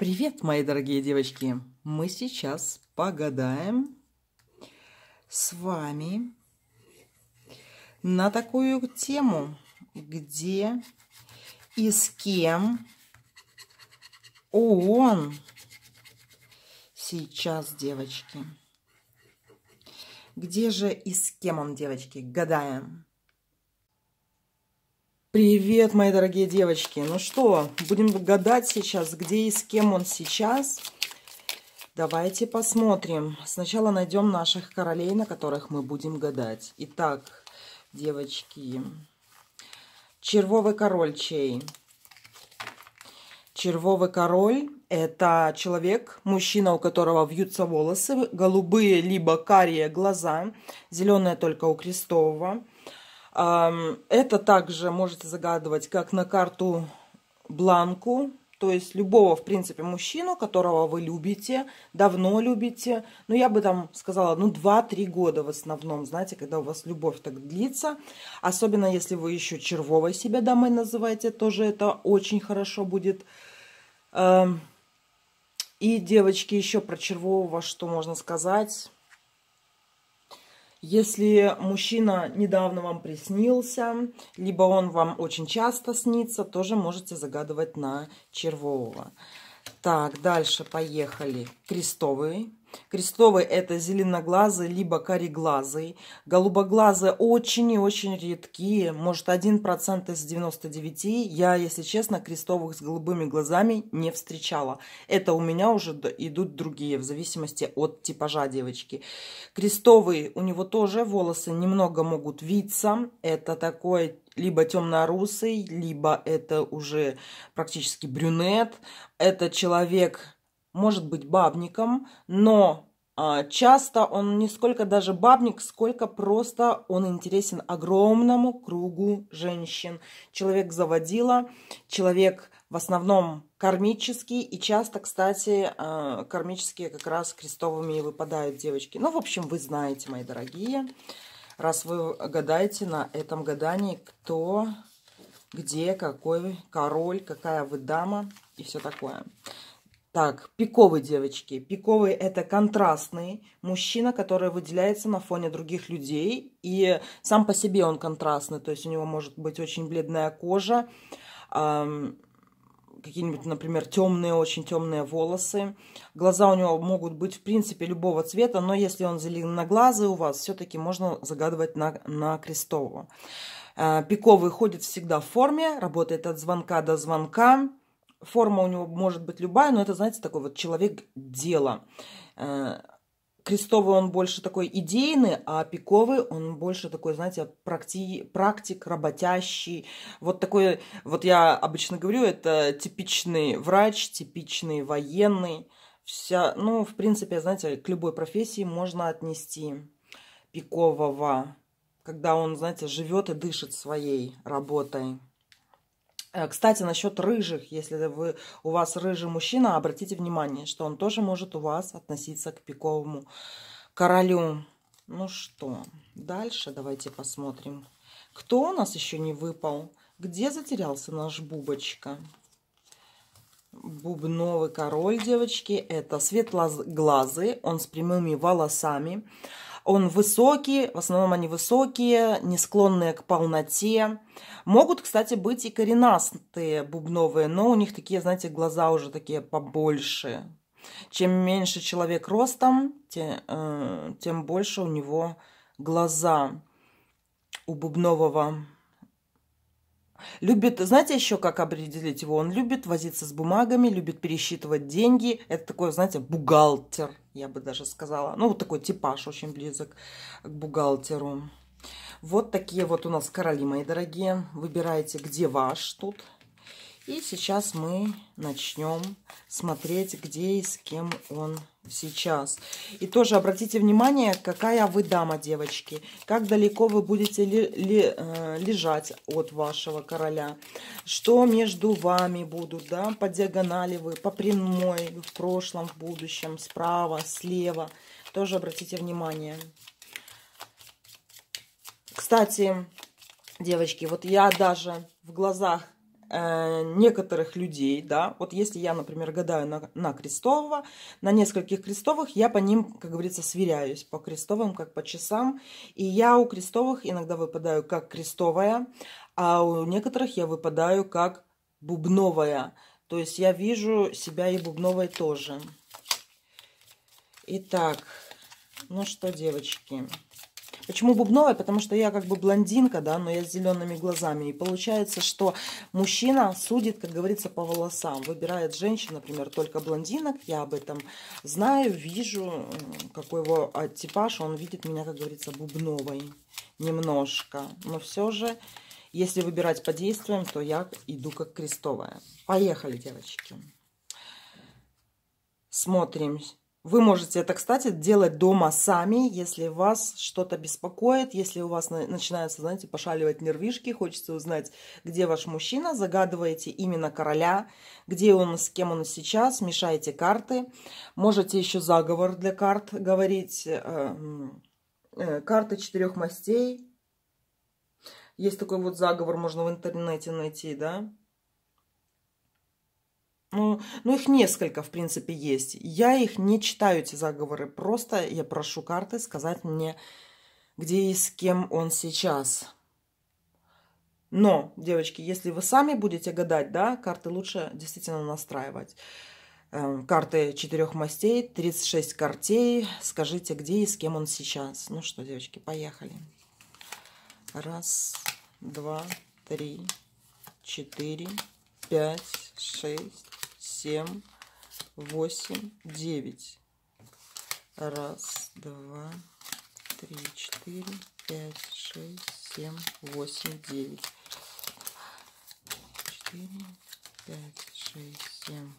Привет, мои дорогие девочки! Мы сейчас погадаем с вами на такую тему, где и с кем он сейчас, девочки. Где же и с кем он, девочки? Гадаем. Привет, мои дорогие девочки! Ну что, будем гадать сейчас, где и с кем он сейчас. Давайте посмотрим. Сначала найдем наших королей, на которых мы будем гадать. Итак, девочки, червовый король чей? Червовый король – это человек, мужчина, у которого вьются волосы, голубые либо карие глаза, зеленые только у крестового – это также можете загадывать как на карту бланку, то есть любого, в принципе, мужчину, которого вы любите, давно любите. Ну, я бы там сказала, ну, 2-3 года в основном, знаете, когда у вас любовь так длится. Особенно, если вы еще червовой себя дамой называете, тоже это очень хорошо будет. И, девочки, еще про червового что можно сказать? Если мужчина недавно вам приснился, либо он вам очень часто снится, тоже можете загадывать на червового. Так, дальше поехали. Крестовый Крестовые это зеленоглазые либо кореглазый. Голубоглазые очень и очень редкие, может, 1% из 99. Я, если честно, крестовых с голубыми глазами не встречала. Это у меня уже идут другие, в зависимости от типажа девочки. Крестовый, у него тоже волосы немного могут виться. Это такое либо темно-русый, либо это уже практически брюнет. Это человек может быть бабником, но а, часто он не сколько даже бабник, сколько просто он интересен огромному кругу женщин. Человек заводила, человек в основном кармический, и часто, кстати, а, кармические как раз крестовыми и выпадают девочки. Ну, в общем, вы знаете, мои дорогие, раз вы гадаете на этом гадании, кто, где, какой король, какая вы дама и все такое. Так, пиковые девочки. Пиковые – это контрастный мужчина, который выделяется на фоне других людей. И сам по себе он контрастный, то есть у него может быть очень бледная кожа, какие-нибудь, например, темные, очень темные волосы. Глаза у него могут быть, в принципе, любого цвета, но если он зеленоглазый у вас, все-таки можно загадывать на, на крестового. А, Пиковый ходит всегда в форме, работает от звонка до звонка Форма у него может быть любая, но это, знаете, такой вот человек дела. Э, крестовый он больше такой идейный, а пиковый он больше такой, знаете, практи, практик, работящий. Вот такой, вот я обычно говорю, это типичный врач, типичный военный. Вся, ну, в принципе, знаете, к любой профессии можно отнести пикового, когда он, знаете, живет и дышит своей работой. Э, кстати, насчет рыжих, если вы, у вас рыжий мужчина, обратите внимание, что он тоже может у вас относиться к пиковому королю. Ну что, дальше давайте посмотрим. Кто у нас еще не выпал? Где затерялся наш Бубочка? Бубновый король, девочки, это светлоглазый, он с прямыми волосами. Он высокий, в основном они высокие, не склонные к полноте. Могут, кстати, быть и коренастые бубновые, но у них такие, знаете, глаза уже такие побольше. Чем меньше человек ростом, тем, э, тем больше у него глаза у бубнового. Любит, знаете, еще как определить его? Он любит возиться с бумагами, любит пересчитывать деньги. Это такой, знаете, бухгалтер я бы даже сказала. Ну, вот такой типаж очень близок к бухгалтеру. Вот такие вот у нас короли, мои дорогие. Выбирайте, где ваш тут. И сейчас мы начнем смотреть, где и с кем он сейчас. И тоже обратите внимание, какая вы дама, девочки. Как далеко вы будете ли, ли, э, лежать от вашего короля. Что между вами будут, да, по диагонали вы, по прямой, в прошлом, в будущем, справа, слева. Тоже обратите внимание. Кстати, девочки, вот я даже в глазах Э, некоторых людей, да, вот если я, например, гадаю на, на крестового, на нескольких крестовых, я по ним, как говорится, сверяюсь, по крестовым, как по часам, и я у крестовых иногда выпадаю как крестовая, а у некоторых я выпадаю как бубновая, то есть я вижу себя и бубновой тоже. Итак, ну что, девочки... Почему бубновая? Потому что я как бы блондинка, да, но я с зелеными глазами. И получается, что мужчина судит, как говорится, по волосам. Выбирает женщин, например, только блондинок. Я об этом знаю, вижу, какой его типаж. Он видит меня, как говорится, бубновой немножко. Но все же... Если выбирать по действиям, то я иду как крестовая. Поехали, девочки. Смотрим вы можете это, кстати, делать дома сами, если вас что-то беспокоит, если у вас начинаются, знаете, пошаливать нервишки, хочется узнать, где ваш мужчина, загадываете именно короля, где он, с кем он сейчас, мешаете карты. Можете еще заговор для карт говорить. Э, э, карты четырех мастей. Есть такой вот заговор, можно в интернете найти, да? Ну, ну, их несколько, в принципе, есть. Я их не читаю, эти заговоры. Просто я прошу карты сказать мне, где и с кем он сейчас. Но, девочки, если вы сами будете гадать, да, карты лучше действительно настраивать. Эм, карты четырех мастей, 36 картей. Скажите, где и с кем он сейчас. Ну что, девочки, поехали. Раз, два, три, четыре, пять, шесть, семь, восемь, девять. Раз, два, три, четыре, пять, шесть, семь, восемь, девять. Четыре, пять, шесть, семь,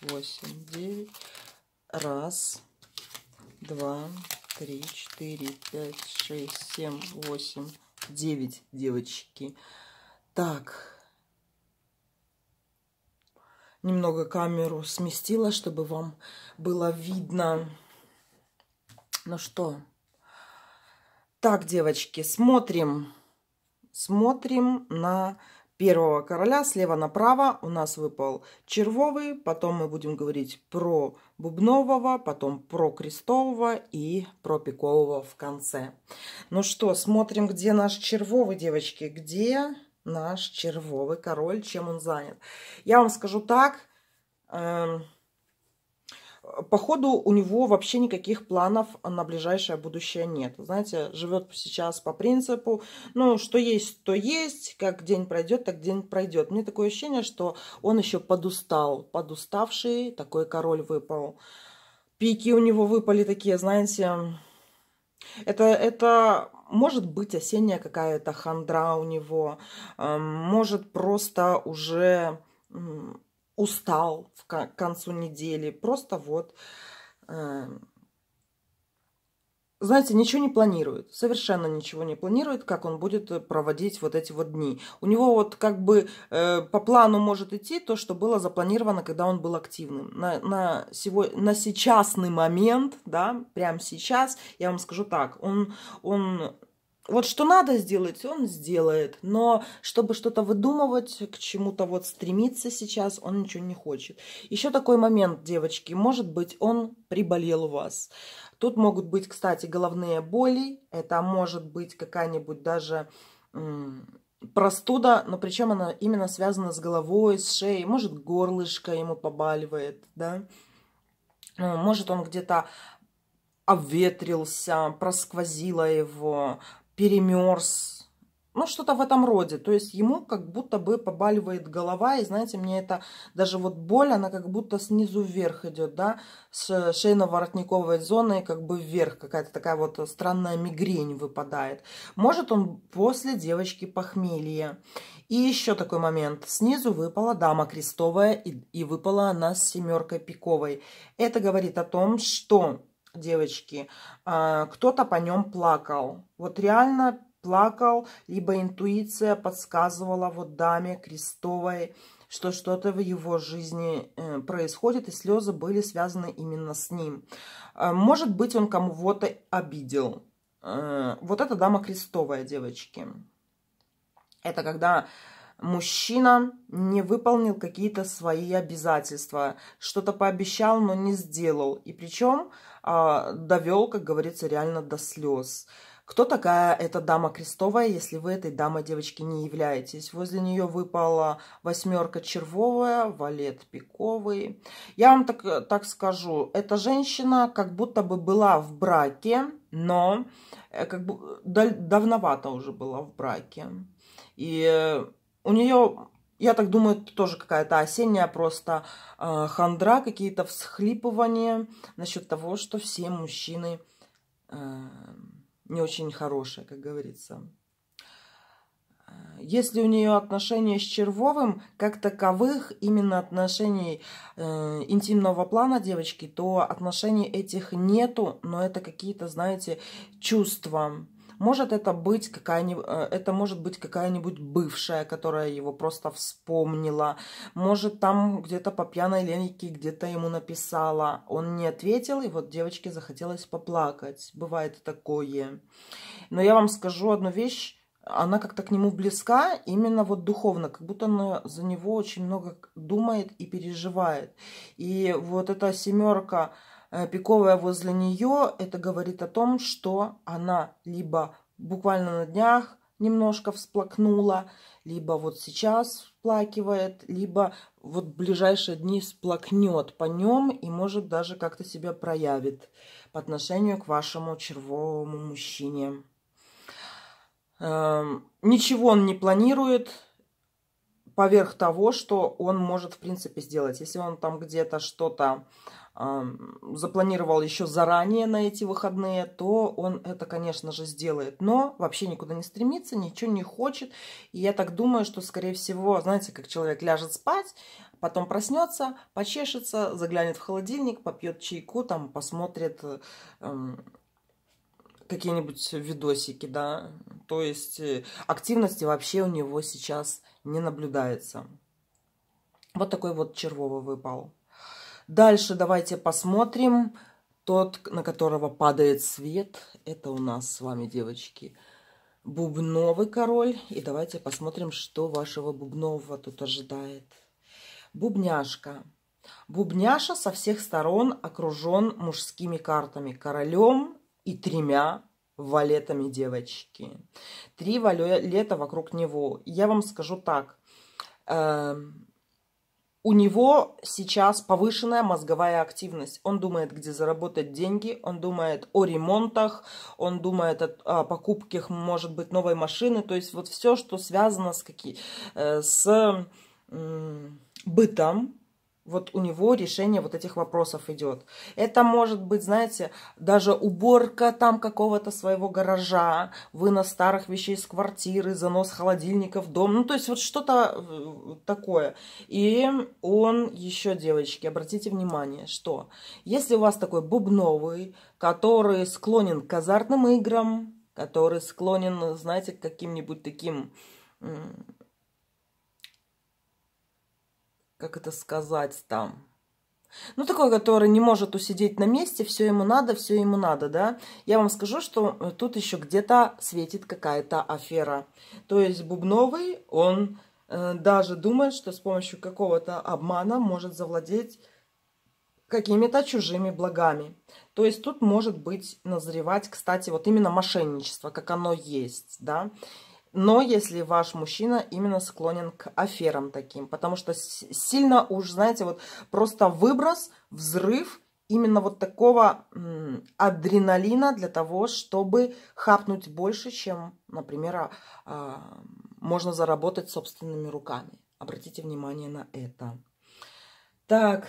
восемь, девять. Раз, два, три, четыре, пять, шесть, семь, восемь, девять, девочки. Так, немного камеру сместила, чтобы вам было видно. Ну что? Так, девочки, смотрим. Смотрим на первого короля слева направо. У нас выпал червовый, потом мы будем говорить про бубнового, потом про крестового и про пикового в конце. Ну что, смотрим, где наш червовый, девочки, где наш червовый король, чем он занят. Я вам скажу так, эм, походу у него вообще никаких планов на ближайшее будущее нет. Знаете, живет сейчас по принципу, ну, что есть, то есть, как день пройдет, так день пройдет. Мне такое ощущение, что он еще подустал, подуставший такой король выпал. Пики у него выпали такие, знаете, это, это может быть осенняя какая-то хандра у него, эм, может просто уже устал к концу недели, просто вот эм, знаете, ничего не планирует, совершенно ничего не планирует, как он будет э, проводить вот эти вот дни. У него вот как бы э, по плану может идти то, что было запланировано, когда он был активным. На, на, сегодня, на сейчасный момент, да, прямо сейчас, я вам скажу так, он, он вот что надо сделать, он сделает. Но чтобы что-то выдумывать, к чему-то вот стремиться сейчас, он ничего не хочет. Еще такой момент, девочки. Может быть, он приболел у вас. Тут могут быть, кстати, головные боли, это может быть какая-нибудь даже простуда, но причем она именно связана с головой, с шеей, может горлышко ему побаливает, да, ну, может он где-то обветрился, просквозило его, перемерз, ну, что-то в этом роде. То есть ему как будто бы побаливает голова. И знаете, мне это даже вот боль, она как будто снизу вверх идет, да, с шейно-воротниковой зоны как бы вверх. Какая-то такая вот странная мигрень выпадает. Может он после девочки похмелье. И еще такой момент. Снизу выпала дама крестовая и, и выпала она с семеркой пиковой. Это говорит о том, что девочки, а, кто-то по нем плакал. Вот реально плакал, либо интуиция подсказывала вот даме Крестовой, что что-то в его жизни э, происходит, и слезы были связаны именно с ним. Э, может быть, он кому то обидел. Э, вот это дама крестовая, девочки. Это когда мужчина не выполнил какие-то свои обязательства, что-то пообещал, но не сделал. И причем а, довел, как говорится, реально до слез. Кто такая эта дама крестовая, если вы этой дамой девочки не являетесь? Возле нее выпала восьмерка червовая, валет пиковый. Я вам так, так скажу, эта женщина как будто бы была в браке, но э, как бы давновато уже была в браке. И э, у нее я так думаю, это тоже какая-то осенняя просто э, хандра, какие-то всхлипывания насчет того, что все мужчины э, не очень хорошая, как говорится. Э, если у нее отношения с Червовым, как таковых, именно отношений э, интимного плана девочки, то отношений этих нету, но это какие-то, знаете, чувства может это быть какая-нибудь, э, это может быть какая-нибудь бывшая, которая его просто вспомнила. Может там где-то по пьяной ленике где-то ему написала. Он не ответил, и вот девочке захотелось поплакать. Бывает такое. Но я вам скажу одну вещь она как-то к нему близка, именно вот духовно, как будто она за него очень много думает и переживает. И вот эта семерка Э, пиковая возле нее, это говорит о том, что она либо буквально на днях немножко всплакнула, либо вот сейчас всплакивает, либо вот в ближайшие дни всплакнет по нем и может даже как-то себя проявит по отношению к вашему червовому мужчине. Эм, ничего он не планирует, поверх того, что он может, в принципе, сделать. Если он там где-то что-то запланировал еще заранее на эти выходные, то он это, конечно же, сделает. Но вообще никуда не стремится, ничего не хочет. И я так думаю, что, скорее всего, знаете, как человек ляжет спать, потом проснется, почешется, заглянет в холодильник, попьет чайку, там посмотрит эм, какие-нибудь видосики, да. То есть э, активности вообще у него сейчас не наблюдается. Вот такой вот червовый выпал. Дальше давайте посмотрим тот, на которого падает свет. Это у нас с вами, девочки, бубновый король. И давайте посмотрим, что вашего бубнового тут ожидает. Бубняшка. Бубняша со всех сторон окружен мужскими картами. Королем и тремя валетами, девочки. Три валета вокруг него. Я вам скажу так. Эм, у него сейчас повышенная мозговая активность. Он думает, где заработать деньги, он думает о ремонтах, он думает о, о покупке, может быть, новой машины. То есть вот все, что связано с, какие, э, с бытом, вот у него решение вот этих вопросов идет. Это может быть, знаете, даже уборка там какого-то своего гаража, вынос старых вещей из квартиры, занос холодильника в дом. Ну, то есть вот что-то э, такое. И он еще, девочки, обратите внимание, что если у вас такой бубновый, который склонен к азартным играм, который склонен, знаете, к каким-нибудь таким как это сказать там, ну, такой, который не может усидеть на месте, все ему надо, все ему надо, да. Я вам скажу, что э, тут еще где-то светит какая-то афера. То есть Бубновый, он э, даже думает, что с помощью какого-то обмана может завладеть какими-то чужими благами. То есть тут может быть назревать, кстати, вот именно мошенничество, как оно есть, да. Но если ваш мужчина именно склонен к аферам таким, потому что сильно уж, знаете, вот просто выброс, взрыв именно вот такого адреналина для того, чтобы хапнуть больше, чем, например, а, а, можно заработать собственными руками. Обратите внимание на это. Так,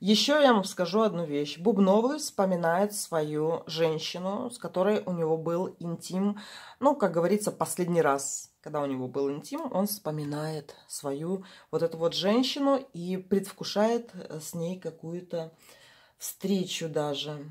еще я вам скажу одну вещь. Бубновый вспоминает свою женщину, с которой у него был интим, ну, как говорится, последний раз, когда у него был интим, он вспоминает свою вот эту вот женщину и предвкушает с ней какую-то встречу даже.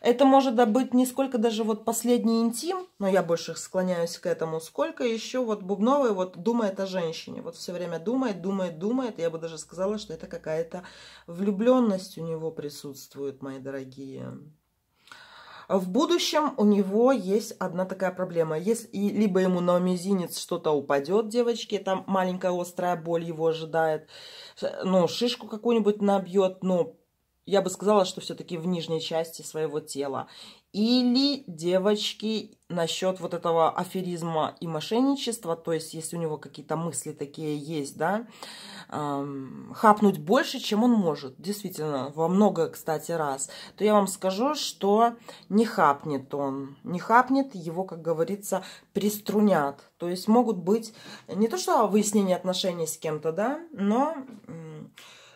Это может быть не сколько даже вот последний интим, но я больше склоняюсь к этому, сколько еще вот Бубновый вот думает о женщине. Вот все время думает, думает, думает. Я бы даже сказала, что это какая-то влюбленность у него присутствует, мои дорогие. В будущем у него есть одна такая проблема. Если либо ему на мизинец что-то упадет, девочки, там маленькая острая боль его ожидает, э, ну, шишку какую-нибудь набьет, но ну, я бы сказала, что все-таки в нижней части своего тела. Или, девочки, насчет вот этого аферизма и мошенничества, то есть, если у него какие-то мысли такие есть, да, эм, хапнуть больше, чем он может, действительно, во много, кстати, раз, то я вам скажу, что не хапнет он, не хапнет, его, как говорится, приструнят. То есть, могут быть не то что выяснение отношений с кем-то, да, но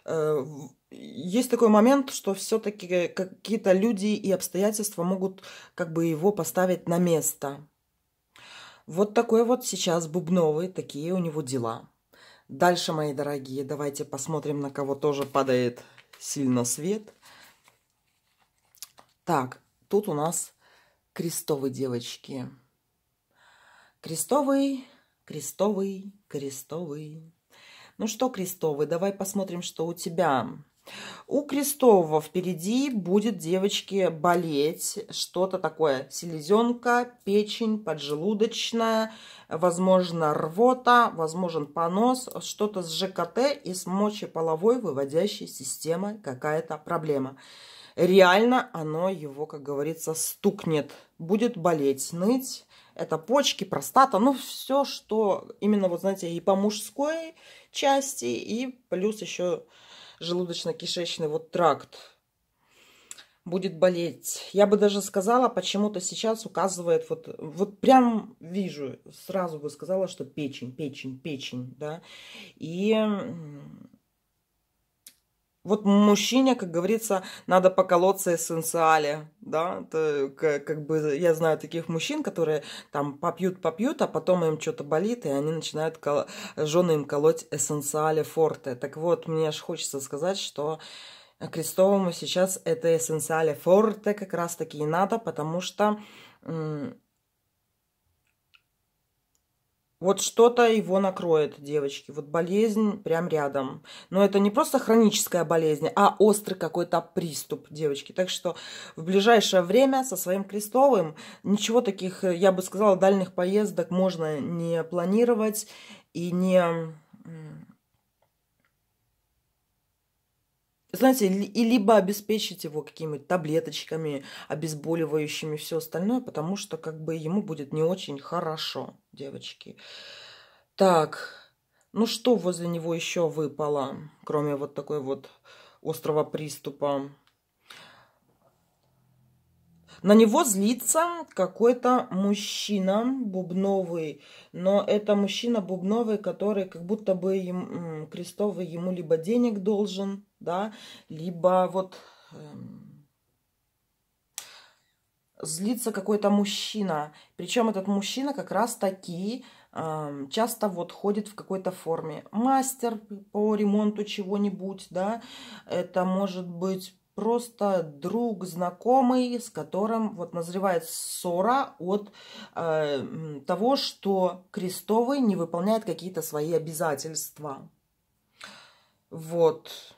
Э, есть такой момент, что все-таки какие-то люди и обстоятельства могут как бы его поставить на место. Вот такой вот сейчас Бубновый, такие у него дела. Дальше, мои дорогие, давайте посмотрим, на кого тоже падает сильно свет. Так, тут у нас крестовые девочки. Крестовый, крестовый, крестовый. Ну что, Крестовый, давай посмотрим, что у тебя. У Крестового впереди будет, девочки, болеть что-то такое. Селезенка, печень, поджелудочная, возможно, рвота, возможен понос, что-то с ЖКТ и с мочеполовой выводящей системой какая-то проблема. Реально оно его, как говорится, стукнет, будет болеть, ныть, это почки, простата, ну все, что именно, вот знаете, и по мужской части, и плюс еще желудочно-кишечный вот тракт будет болеть. Я бы даже сказала, почему-то сейчас указывает, вот, вот прям вижу, сразу бы сказала, что печень, печень, печень, да. И вот мужчине, как говорится, надо поколоться эссенциале, да, это, как, как бы я знаю таких мужчин, которые там попьют, попьют, а потом им что-то болит, и они начинают кол... жены им колоть эссенциале форте. Так вот, мне аж хочется сказать, что Крестовому сейчас это эссенциале форте как раз таки и надо, потому что вот что-то его накроет, девочки. Вот болезнь прям рядом. Но это не просто хроническая болезнь, а острый какой-то приступ, девочки. Так что в ближайшее время со своим крестовым ничего таких, я бы сказала, дальних поездок можно не планировать и не знаете, и либо обеспечить его какими-то таблеточками, обезболивающими, все остальное, потому что как бы ему будет не очень хорошо, девочки. Так, ну что возле него еще выпало, кроме вот такой вот острого приступа? На него злится какой-то мужчина бубновый, но это мужчина бубновый, который как будто бы им, крестовый ему либо денег должен, да, либо вот эм, злится какой-то мужчина. Причем этот мужчина как раз таки э, часто вот ходит в какой-то форме. Мастер по ремонту чего-нибудь, да. Это может быть просто друг, знакомый, с которым вот назревает ссора от э, того, что Крестовый не выполняет какие-то свои обязательства. Вот.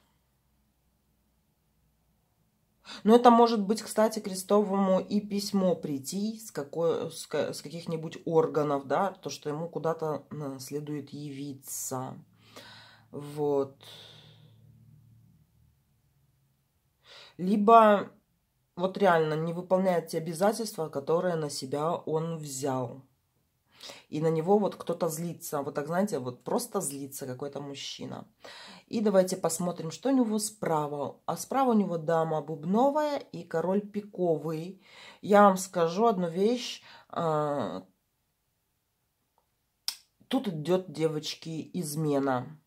Но это может быть, кстати, Крестовому и письмо прийти с, какой, с, с каких-нибудь органов, да, то, что ему куда-то э, следует явиться. Вот. либо вот реально не выполняет те обязательства, которые на себя он взял. И на него вот кто-то злится. Вот так, знаете, вот просто злится какой-то мужчина. И давайте посмотрим, что у него справа. А справа у него дама бубновая и король пиковый. Я вам скажу одну вещь. А, тут идет, девочки, измена.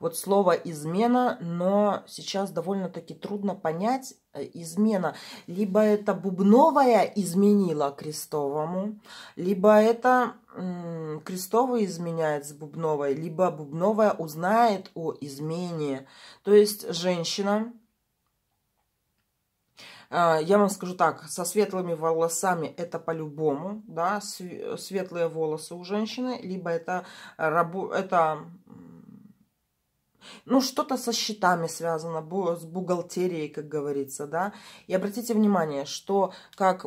Вот слово «измена», но сейчас довольно-таки трудно понять э, измена. Либо это Бубновая изменила Крестовому, либо это Крестовый изменяет с Бубновой, либо Бубновая узнает о измене. То есть женщина, э, я вам скажу так, со светлыми волосами это по-любому, да, светлые волосы у женщины, либо это, это ну, что-то со счетами связано, с бухгалтерией, как говорится, да. И обратите внимание, что как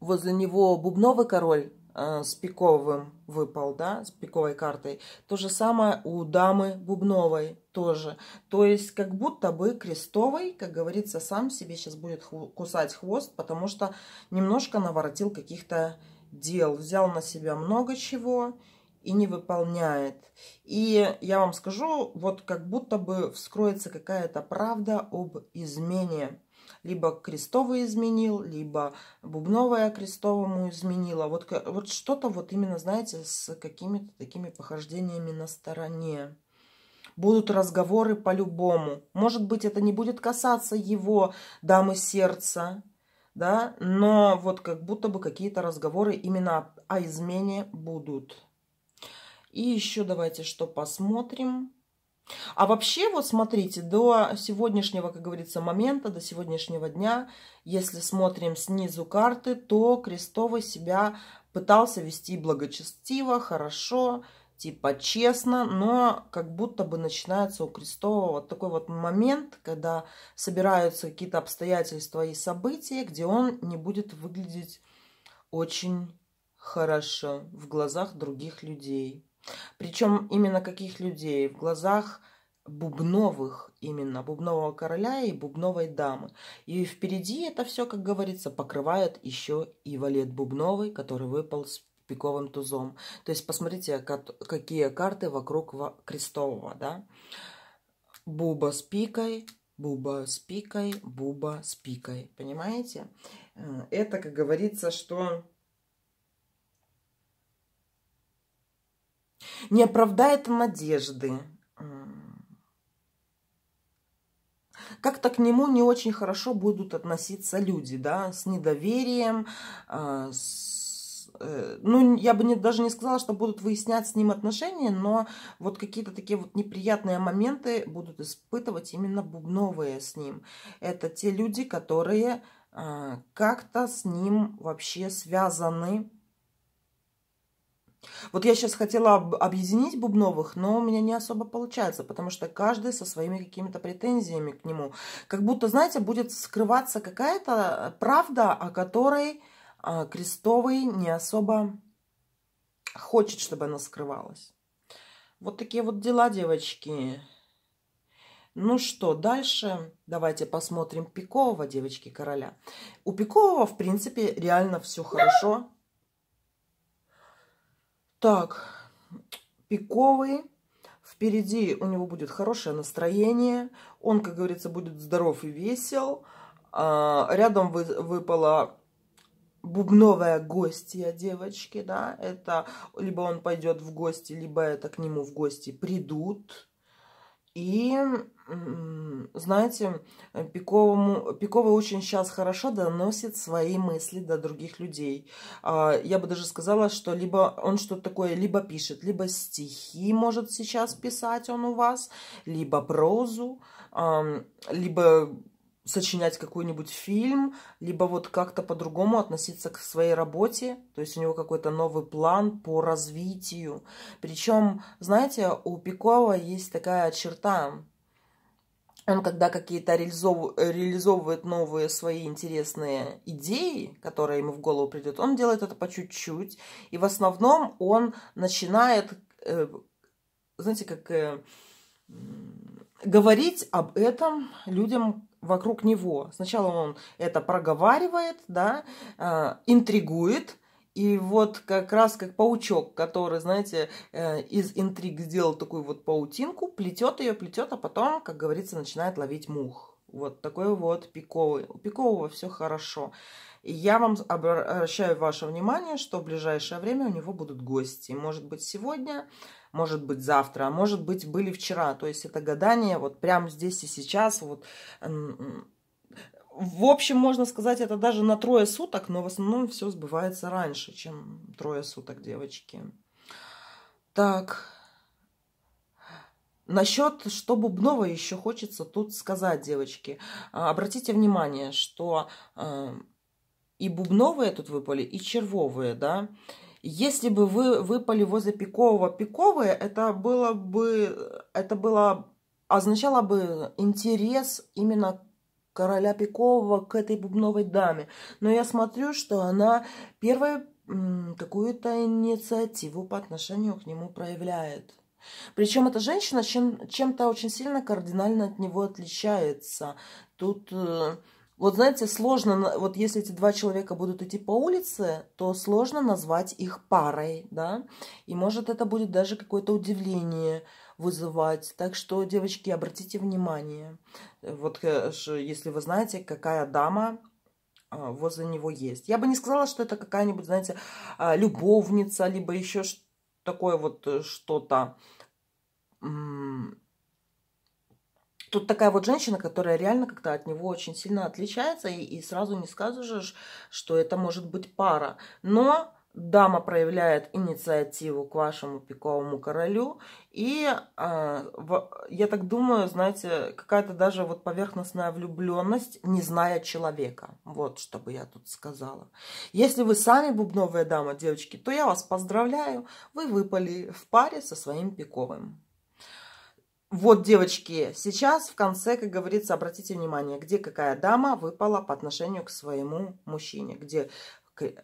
возле него бубновый король э, с пиковым выпал, да, с пиковой картой, то же самое у дамы бубновой тоже. То есть как будто бы крестовый, как говорится, сам себе сейчас будет кусать хвост, потому что немножко наворотил каких-то дел, взял на себя много чего, и не выполняет. И я вам скажу, вот как будто бы вскроется какая-то правда об измене. Либо крестовый изменил, либо бубновая крестовому изменила. Вот, вот что-то вот именно, знаете, с какими-то такими похождениями на стороне. Будут разговоры по-любому. Может быть, это не будет касаться его дамы сердца, да, но вот как будто бы какие-то разговоры именно о измене будут. И еще давайте что посмотрим. А вообще, вот смотрите, до сегодняшнего, как говорится, момента, до сегодняшнего дня, если смотрим снизу карты, то Крестовый себя пытался вести благочестиво, хорошо, типа честно, но как будто бы начинается у Крестового вот такой вот момент, когда собираются какие-то обстоятельства и события, где он не будет выглядеть очень хорошо в глазах других людей. Причем именно каких людей? В глазах бубновых именно, бубнового короля и бубновой дамы. И впереди это все, как говорится, покрывает еще и валет бубновый, который выпал с пиковым тузом. То есть посмотрите, какие карты вокруг крестового, да? Буба с пикой, буба с пикой, буба с пикой. Понимаете? Э, это, как говорится, что не оправдает надежды. Как-то к нему не очень хорошо будут относиться люди, да, с недоверием, а, с э, ну, я бы не, даже не сказала, что будут выяснять с ним отношения, но вот какие-то такие вот неприятные моменты будут испытывать именно бубновые с ним. Это те люди, которые а, как-то с ним вообще связаны, вот я сейчас хотела объединить Бубновых, но у меня не особо получается, потому что каждый со своими какими-то претензиями к нему. Как будто, знаете, будет скрываться какая-то правда, о которой а, Крестовый не особо хочет, чтобы она скрывалась. Вот такие вот дела, девочки. Ну что, дальше давайте посмотрим Пикового, девочки короля. У Пикового, в принципе, реально все хорошо. Так, пиковый. Впереди у него будет хорошее настроение. Он, как говорится, будет здоров и весел. А, рядом вы, выпала бубновая гостья девочки, да, это либо он пойдет в гости, либо это к нему в гости придут, и, знаете, Пиковому, Пикова очень сейчас хорошо доносит свои мысли до других людей. А, я бы даже сказала, что либо он что-то такое либо пишет, либо стихи может сейчас писать он у вас, либо прозу, либо сочинять какой-нибудь фильм, либо вот как-то по-другому относиться к своей работе, то есть у него какой-то новый план по развитию. Причем, знаете, у Пикова есть такая черта, он когда какие-то реализов... реализовывает новые свои интересные идеи, которые ему в голову придут, он делает это по чуть-чуть, и в основном он начинает, э, знаете, как э, говорить об этом людям, вокруг него. Сначала он это проговаривает, да, э, интригует, и вот как раз как паучок, который, знаете, э, из интриг сделал такую вот паутинку, плетет ее, плетет, а потом, как говорится, начинает ловить мух. Вот такой вот пиковый. У пикового все хорошо. И я вам обращаю ваше внимание, что в ближайшее время у него будут гости. Может быть сегодня, может быть завтра, а может быть были вчера. То есть это гадание вот прямо здесь и сейчас. Вот. В общем, можно сказать, это даже на трое суток, но в основном все сбывается раньше, чем трое суток, девочки. Так, Насчет, что Бубнова еще хочется тут сказать, девочки. А, обратите внимание, что а, и Бубновые тут выпали, и Червовые, да. Если бы вы выпали возле Пикового, Пиковые, это было бы, это было, означало бы интерес именно короля Пикового к этой бубновой даме. Но я смотрю, что она первая какую-то инициативу по отношению к нему проявляет. Причем эта женщина чем, чем-то очень сильно кардинально от него отличается. Тут, э, вот знаете, сложно, вот если эти два человека будут идти по улице, то сложно назвать их парой, да. И может это будет даже какое-то удивление вызывать. Так что, девочки, обратите внимание. Вот э, если вы знаете, какая дама э, возле него есть. Я бы не сказала, что это какая-нибудь, знаете, любовница, либо еще что такое вот э, что-то... Тут такая вот женщина, которая реально как-то от него очень сильно отличается, и, и сразу не скажешь, что это может быть пара. Но дама проявляет инициативу к вашему пиковому королю. И а, я так думаю, знаете, какая-то даже вот поверхностная влюбленность, не зная человека. Вот что бы я тут сказала. Если вы сами бубновая дама, девочки, то я вас поздравляю. Вы выпали в паре со своим пиковым. Вот, девочки, сейчас в конце, как говорится, обратите внимание, где какая дама выпала по отношению к своему мужчине, где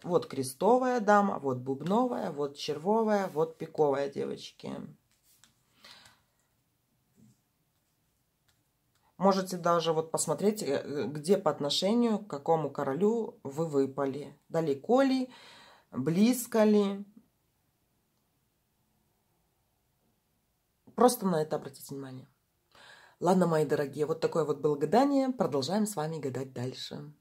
вот крестовая дама, вот бубновая, вот червовая, вот пиковая, девочки. Можете даже вот посмотреть, э, где по отношению к какому королю вы выпали. Далеко ли, близко ли. Просто на это обратите внимание. Ладно, мои дорогие, вот такое вот было гадание. Продолжаем с вами гадать дальше.